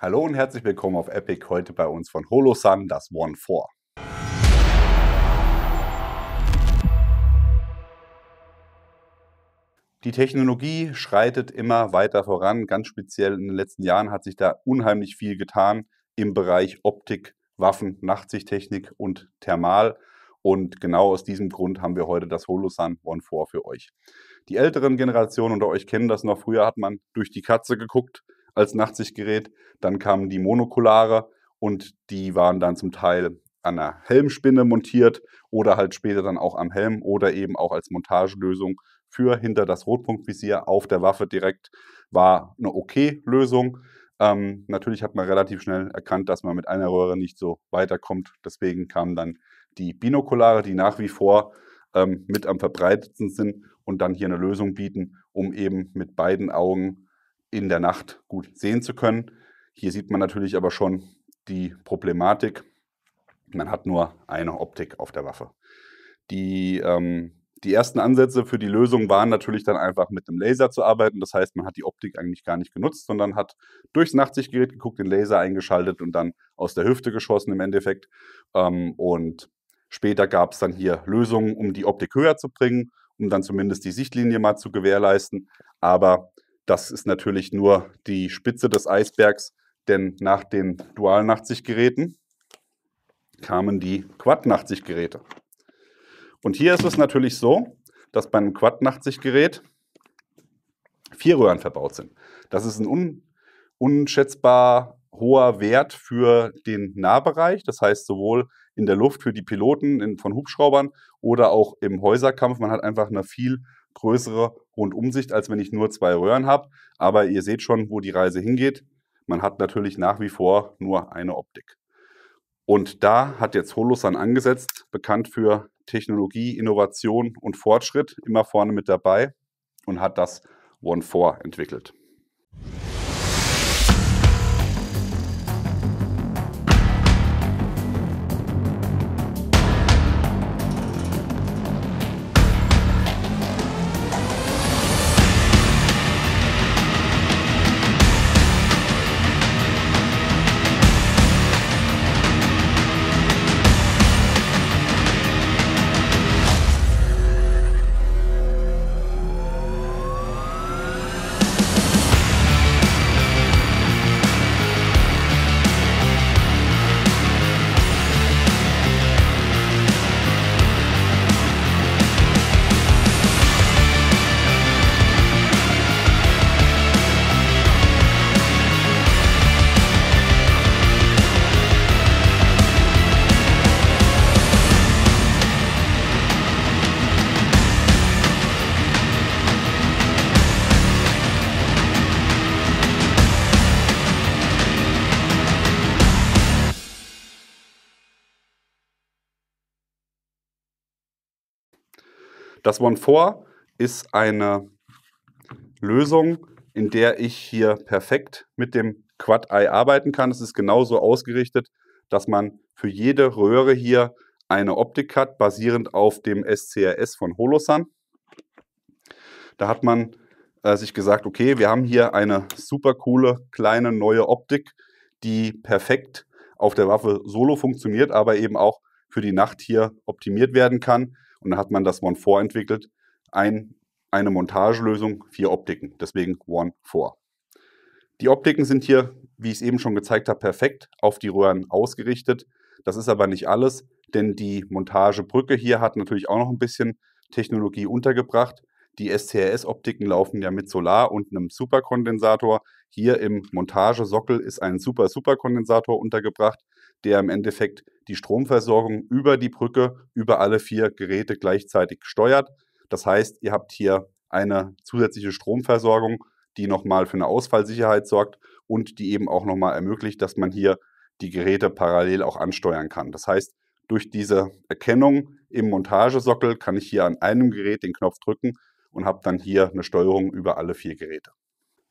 Hallo und herzlich willkommen auf Epic, heute bei uns von Holosun, das One 4. Die Technologie schreitet immer weiter voran. Ganz speziell in den letzten Jahren hat sich da unheimlich viel getan im Bereich Optik, Waffen, Nachtsichttechnik und Thermal. Und genau aus diesem Grund haben wir heute das Holosun One 4 für euch. Die älteren Generationen unter euch kennen das noch. Früher hat man durch die Katze geguckt, als Nachtsichtgerät. Dann kamen die Monokulare und die waren dann zum Teil an der Helmspinne montiert oder halt später dann auch am Helm oder eben auch als Montagelösung für hinter das Rotpunktvisier auf der Waffe direkt war eine okay Lösung. Ähm, natürlich hat man relativ schnell erkannt, dass man mit einer Röhre nicht so weiterkommt. Deswegen kamen dann die Binokulare, die nach wie vor ähm, mit am verbreitetsten sind und dann hier eine Lösung bieten, um eben mit beiden Augen in der Nacht gut sehen zu können. Hier sieht man natürlich aber schon die Problematik. Man hat nur eine Optik auf der Waffe. Die, ähm, die ersten Ansätze für die Lösung waren natürlich dann einfach mit einem Laser zu arbeiten. Das heißt, man hat die Optik eigentlich gar nicht genutzt, sondern hat durchs Nachtsichtgerät geguckt, den Laser eingeschaltet und dann aus der Hüfte geschossen im Endeffekt. Ähm, und später gab es dann hier Lösungen, um die Optik höher zu bringen, um dann zumindest die Sichtlinie mal zu gewährleisten. Aber das ist natürlich nur die Spitze des Eisbergs, denn nach den dual 80-Geräten kamen die Quad 80-Geräte. Und hier ist es natürlich so, dass bei einem Quad 80-Gerät vier Röhren verbaut sind. Das ist ein un unschätzbar hoher Wert für den Nahbereich, das heißt sowohl in der Luft für die Piloten in, von Hubschraubern oder auch im Häuserkampf. Man hat einfach eine viel größere Rundumsicht, als wenn ich nur zwei Röhren habe. Aber ihr seht schon, wo die Reise hingeht. Man hat natürlich nach wie vor nur eine Optik. Und da hat jetzt Holosan angesetzt, bekannt für Technologie, Innovation und Fortschritt, immer vorne mit dabei und hat das One 4 entwickelt. Das One4 ist eine Lösung, in der ich hier perfekt mit dem Quad-Eye arbeiten kann. Es ist genauso ausgerichtet, dass man für jede Röhre hier eine Optik hat, basierend auf dem SCRS von Holosun. Da hat man äh, sich gesagt, okay, wir haben hier eine super coole, kleine, neue Optik, die perfekt auf der Waffe solo funktioniert, aber eben auch für die Nacht hier optimiert werden kann. Und dann hat man das One 4 entwickelt. Ein, eine Montagelösung, vier Optiken. Deswegen One 4. Die Optiken sind hier, wie ich es eben schon gezeigt habe, perfekt auf die Röhren ausgerichtet. Das ist aber nicht alles, denn die Montagebrücke hier hat natürlich auch noch ein bisschen Technologie untergebracht. Die SCRS-Optiken laufen ja mit Solar und einem Superkondensator. Hier im Montagesockel ist ein Super-Superkondensator untergebracht, der im Endeffekt die Stromversorgung über die Brücke, über alle vier Geräte gleichzeitig steuert. Das heißt, ihr habt hier eine zusätzliche Stromversorgung, die nochmal für eine Ausfallsicherheit sorgt und die eben auch nochmal ermöglicht, dass man hier die Geräte parallel auch ansteuern kann. Das heißt, durch diese Erkennung im Montagesockel kann ich hier an einem Gerät den Knopf drücken und habe dann hier eine Steuerung über alle vier Geräte.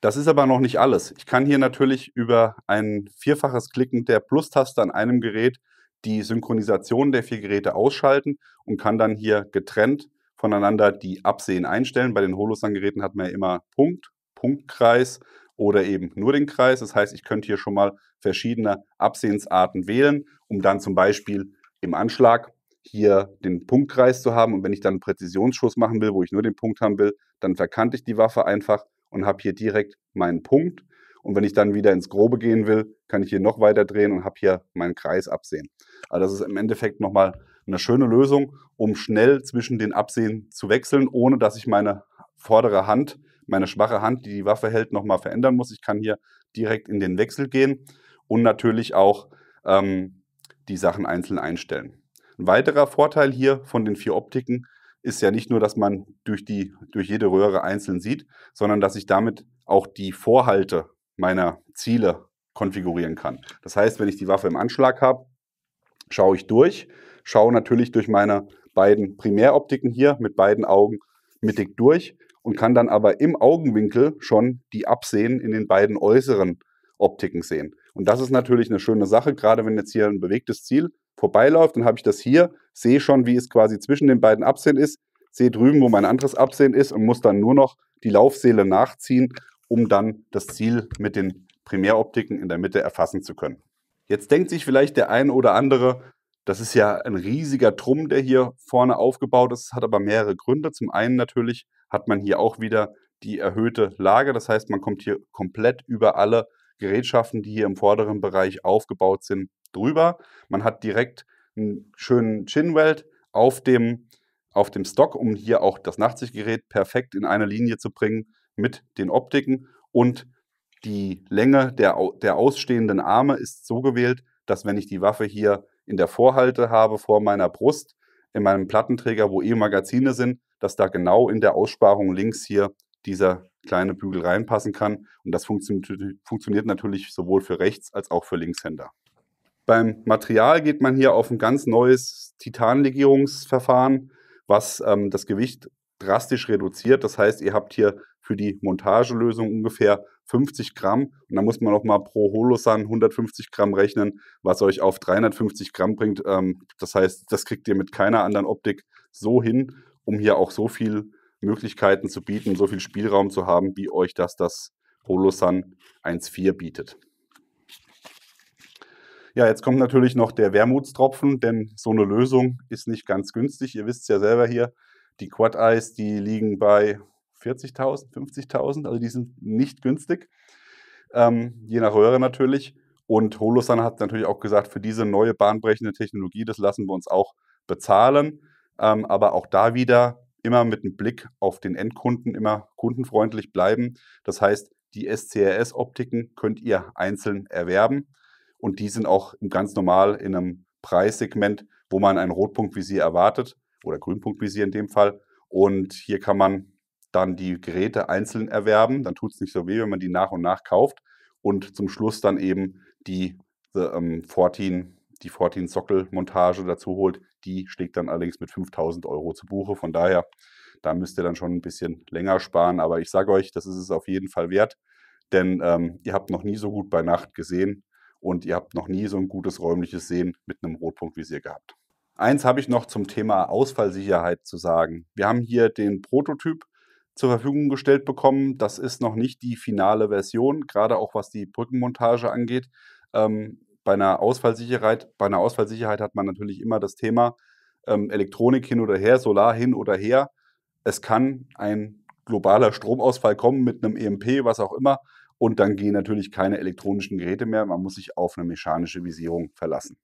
Das ist aber noch nicht alles. Ich kann hier natürlich über ein vierfaches Klicken der Plus-Taste an einem Gerät die Synchronisation der vier Geräte ausschalten und kann dann hier getrennt voneinander die Absehen einstellen. Bei den Holosan-Geräten hat man ja immer Punkt, Punktkreis oder eben nur den Kreis. Das heißt, ich könnte hier schon mal verschiedene Absehensarten wählen, um dann zum Beispiel im Anschlag hier den Punktkreis zu haben. Und wenn ich dann einen Präzisionsschuss machen will, wo ich nur den Punkt haben will, dann verkante ich die Waffe einfach und habe hier direkt meinen Punkt. Und wenn ich dann wieder ins Grobe gehen will, kann ich hier noch weiter drehen und habe hier meinen Kreis absehen. Also das ist im Endeffekt nochmal eine schöne Lösung, um schnell zwischen den Absehen zu wechseln, ohne dass ich meine vordere Hand, meine schwache Hand, die die Waffe hält, nochmal verändern muss. Ich kann hier direkt in den Wechsel gehen und natürlich auch ähm, die Sachen einzeln einstellen. Ein weiterer Vorteil hier von den vier Optiken ist ja nicht nur, dass man durch, die, durch jede Röhre einzeln sieht, sondern dass ich damit auch die Vorhalte meiner Ziele konfigurieren kann. Das heißt, wenn ich die Waffe im Anschlag habe, schaue ich durch, schaue natürlich durch meine beiden Primäroptiken hier mit beiden Augen mittig durch und kann dann aber im Augenwinkel schon die Absehen in den beiden äußeren Optiken sehen. Und das ist natürlich eine schöne Sache, gerade wenn jetzt hier ein bewegtes Ziel vorbeiläuft, dann habe ich das hier, sehe schon, wie es quasi zwischen den beiden Absehen ist, sehe drüben, wo mein anderes Absehen ist und muss dann nur noch die Laufseele nachziehen, um dann das Ziel mit den Primäroptiken in der Mitte erfassen zu können. Jetzt denkt sich vielleicht der ein oder andere, das ist ja ein riesiger Trumm, der hier vorne aufgebaut ist, hat aber mehrere Gründe. Zum einen natürlich hat man hier auch wieder die erhöhte Lage, das heißt, man kommt hier komplett über alle Gerätschaften, die hier im vorderen Bereich aufgebaut sind, drüber. Man hat direkt einen schönen Chinweld auf dem, auf dem Stock, um hier auch das Nachtsichtgerät perfekt in eine Linie zu bringen mit den Optiken und die Länge der, der ausstehenden Arme ist so gewählt, dass wenn ich die Waffe hier in der Vorhalte habe, vor meiner Brust, in meinem Plattenträger, wo eh Magazine sind, dass da genau in der Aussparung links hier dieser kleine Bügel reinpassen kann. Und das funktioniert natürlich sowohl für Rechts- als auch für Linkshänder. Beim Material geht man hier auf ein ganz neues Titanlegierungsverfahren, was ähm, das Gewicht drastisch reduziert. Das heißt, ihr habt hier für die Montagelösung ungefähr 50 Gramm. Und da muss man auch mal pro Holosan 150 Gramm rechnen, was euch auf 350 Gramm bringt. Ähm, das heißt, das kriegt ihr mit keiner anderen Optik so hin, um hier auch so viel Möglichkeiten zu bieten, so viel Spielraum zu haben, wie euch das das Holosan 1.4 bietet. Ja, jetzt kommt natürlich noch der Wermutstropfen, denn so eine Lösung ist nicht ganz günstig. Ihr wisst es ja selber hier, die Quad Eyes, die liegen bei 40.000, 50.000. Also die sind nicht günstig, ähm, je nach Röhre natürlich. Und Holosan hat natürlich auch gesagt, für diese neue bahnbrechende Technologie, das lassen wir uns auch bezahlen. Ähm, aber auch da wieder immer mit einem Blick auf den Endkunden, immer kundenfreundlich bleiben. Das heißt, die SCRS-Optiken könnt ihr einzeln erwerben. Und die sind auch ganz normal in einem Preissegment, wo man ein Rotpunktvisier erwartet oder Grünpunktvisier in dem Fall. Und hier kann man dann die Geräte einzeln erwerben. Dann tut es nicht so weh, wenn man die nach und nach kauft. Und zum Schluss dann eben die, ähm, die ähm, 14, die 14 Sockelmontage dazu holt. Die schlägt dann allerdings mit 5000 Euro zu Buche. Von daher, da müsst ihr dann schon ein bisschen länger sparen. Aber ich sage euch, das ist es auf jeden Fall wert. Denn ähm, ihr habt noch nie so gut bei Nacht gesehen und ihr habt noch nie so ein gutes räumliches Sehen mit einem Rotpunktvisier gehabt. Eins habe ich noch zum Thema Ausfallsicherheit zu sagen. Wir haben hier den Prototyp zur Verfügung gestellt bekommen. Das ist noch nicht die finale Version, gerade auch was die Brückenmontage angeht. Ähm, bei, einer Ausfallsicherheit, bei einer Ausfallsicherheit hat man natürlich immer das Thema ähm, Elektronik hin oder her, Solar hin oder her. Es kann ein globaler Stromausfall kommen mit einem EMP, was auch immer. Und dann gehen natürlich keine elektronischen Geräte mehr. Man muss sich auf eine mechanische Visierung verlassen.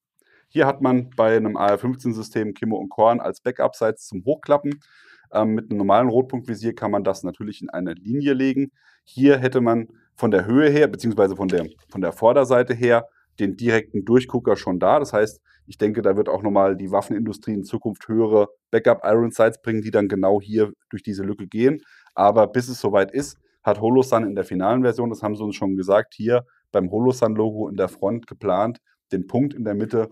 Hier hat man bei einem AR-15-System Kimmo und Korn als Backup-Sites zum Hochklappen. Ähm, mit einem normalen Rotpunktvisier kann man das natürlich in eine Linie legen. Hier hätte man von der Höhe her, beziehungsweise von der, von der Vorderseite her, den direkten Durchgucker schon da. Das heißt, ich denke, da wird auch nochmal die Waffenindustrie in Zukunft höhere Backup-Iron Sights bringen, die dann genau hier durch diese Lücke gehen. Aber bis es soweit ist, hat Holosun in der finalen Version, das haben sie uns schon gesagt, hier beim Holosun-Logo in der Front geplant, den Punkt in der Mitte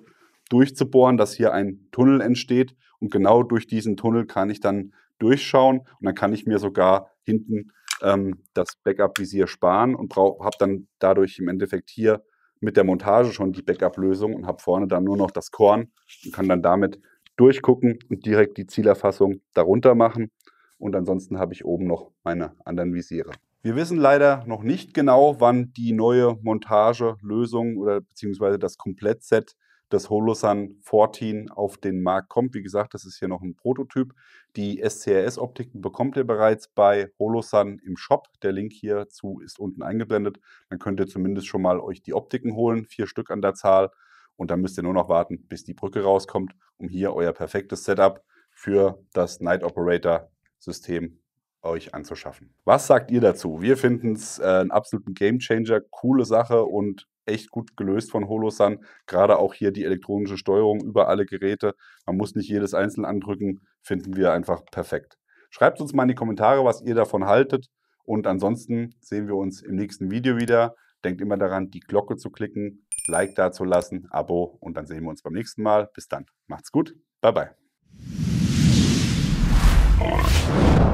durchzubohren, dass hier ein Tunnel entsteht und genau durch diesen Tunnel kann ich dann durchschauen und dann kann ich mir sogar hinten ähm, das Backup-Visier sparen und habe dann dadurch im Endeffekt hier mit der Montage schon die Backup-Lösung und habe vorne dann nur noch das Korn und kann dann damit durchgucken und direkt die Zielerfassung darunter machen. Und ansonsten habe ich oben noch meine anderen Visiere. Wir wissen leider noch nicht genau, wann die neue Montage-Lösung oder beziehungsweise das Komplettset das Holosun 14 auf den Markt kommt. Wie gesagt, das ist hier noch ein Prototyp. Die SCRS-Optiken bekommt ihr bereits bei Holosun im Shop. Der Link hierzu ist unten eingeblendet. Dann könnt ihr zumindest schon mal euch die Optiken holen, vier Stück an der Zahl. Und dann müsst ihr nur noch warten, bis die Brücke rauskommt, um hier euer perfektes Setup für das Night Operator System euch anzuschaffen. Was sagt ihr dazu? Wir finden es äh, einen absoluten Gamechanger, coole Sache und echt gut gelöst von Holosun. Gerade auch hier die elektronische Steuerung über alle Geräte. Man muss nicht jedes einzeln andrücken, finden wir einfach perfekt. Schreibt uns mal in die Kommentare, was ihr davon haltet. Und ansonsten sehen wir uns im nächsten Video wieder. Denkt immer daran, die Glocke zu klicken, Like da zu lassen, Abo und dann sehen wir uns beim nächsten Mal. Bis dann. Macht's gut. Bye bye.